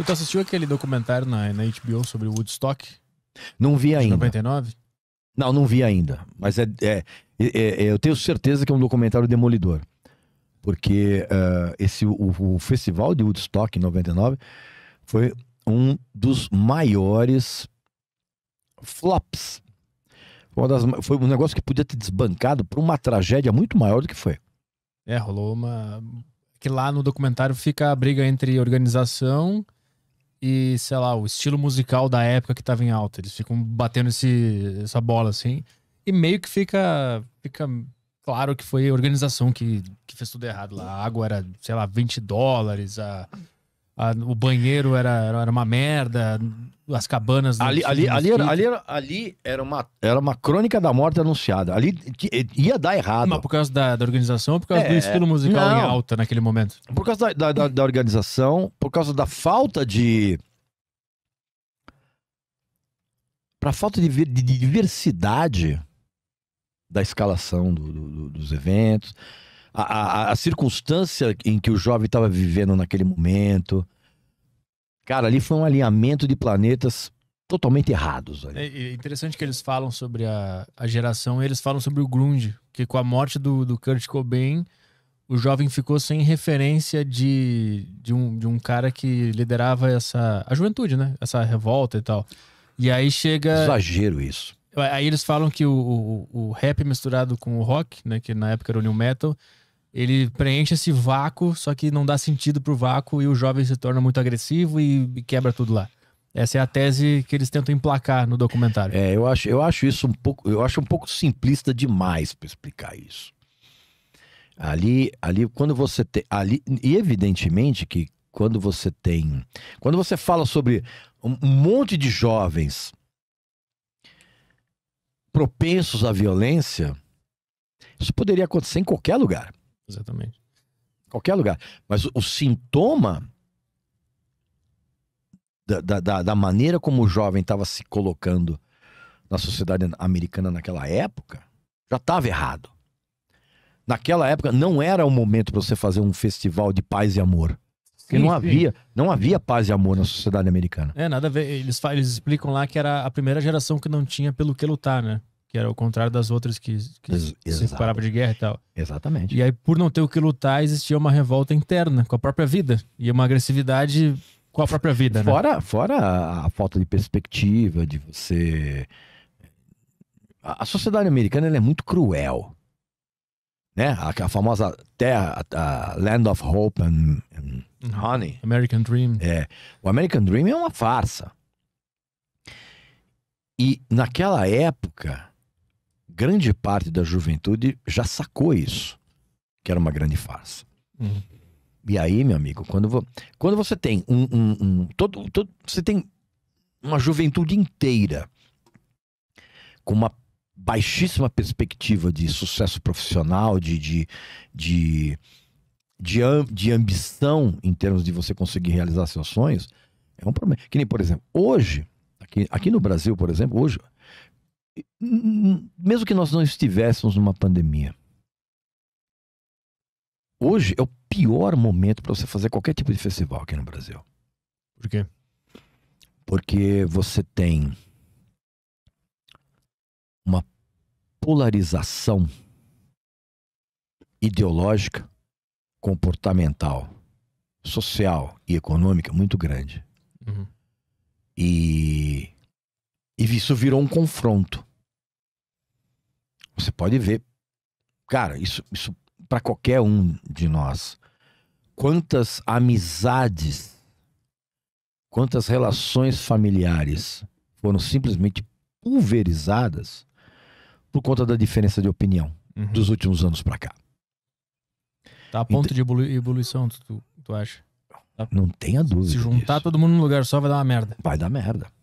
Tu tá assistiu aquele documentário na, na HBO sobre Woodstock? Não vi ainda. 99? Não, não vi ainda. Mas é, é, é, é, eu tenho certeza que é um documentário demolidor. Porque uh, esse, o, o, festival de Woodstock em 99 foi um dos maiores flops. Foi, das, foi um negócio que podia ter desbancado por uma tragédia muito maior do que foi. É, rolou uma. Que lá no documentário fica a briga entre organização e, sei lá, o estilo musical da época que tava em alta. Eles ficam batendo esse, essa bola assim. E meio que fica, fica claro que foi a organização que, que fez tudo errado lá. A água era, sei lá, 20 dólares, a, a, o banheiro era, era uma merda, as cabanas... Ali, ali, ali, era, ali, era, ali era, uma, era uma crônica da morte anunciada. Ali eh, ia dar errado. Mas por causa da, da organização ou por causa é, do estilo musical não, em alta naquele momento? Por causa da, da, da organização, por causa da falta de... Para falta de, de diversidade da escalação do, do, dos eventos, a, a, a, circunstância em que o jovem estava vivendo naquele momento. Cara, ali foi um alinhamento de planetas totalmente errados. Ali. É, é interessante que eles falam sobre a, a geração, eles falam sobre o grunge, que com a morte do, do Kurt Cobain, o jovem ficou sem referência de, de, um, de um cara que liderava essa a juventude, né? Essa revolta e tal. E aí chega. Exagero isso. Aí eles falam que o, o, o rap misturado com o rock, né? Que na época era o new metal, ele preenche esse vácuo, só que não dá sentido pro vácuo e o jovem se torna muito agressivo e quebra tudo lá. Essa é a tese que eles tentam emplacar no documentário. É, eu acho, eu acho isso um pouco, eu acho um pouco simplista demais para explicar isso. Ali, ali quando você tem ali e evidentemente que quando você tem, quando você fala sobre um monte de jovens propensos à violência, isso poderia acontecer em qualquer lugar. Exatamente. Qualquer lugar. Mas o, sintoma da, da, da, maneira como o jovem estava se colocando na sociedade americana naquela época, já estava errado. Naquela época não era o momento para você fazer um festival de paz e amor. Porque sim, não, sim. Havia, não havia paz e amor na sociedade americana. É, nada a ver. Eles, eles explicam lá que era a primeira geração que não tinha pelo que lutar, né? que era o contrário das outras que, que Ex se separava de guerra e tal. Exatamente. E aí, por não ter o que lutar, existia uma revolta interna com a própria vida e uma agressividade com a própria vida, fora, né? Fora a falta de perspectiva, de você. A, sociedade americana é muito cruel. Né? A, a famosa terra, a, a, Land of Hope and, and uhum. Honey. American Dream. É. O American Dream é uma farsa. E naquela época, grande parte da juventude já sacou isso, que era uma grande farsa. Uhum. E aí, meu amigo, quando, quando você tem um, um, um todo, todo, você tem uma juventude inteira com uma baixíssima perspectiva de sucesso profissional, de, de, de, de, de ambição em termos de você conseguir realizar seus sonhos, é um problema. Que nem, por exemplo, hoje, aqui, aqui no Brasil, por exemplo, hoje, Hum, mesmo que nós não estivéssemos numa pandemia, hoje é o pior momento para você fazer qualquer tipo de festival aqui no Brasil. Por quê? Porque você tem uma polarização ideológica, comportamental, social e econômica muito grande. Uhum. E isso virou um confronto. Você pode ver, cara, isso, isso para qualquer um de nós. Quantas amizades, quantas relações familiares foram simplesmente pulverizadas por conta da diferença de opinião uhum. dos últimos anos para cá. Tá a ponto de ebulição, tu, tu acha? Não tenha dúvida. Se juntar disso. todo mundo num lugar só vai dar uma merda. Vai dar merda.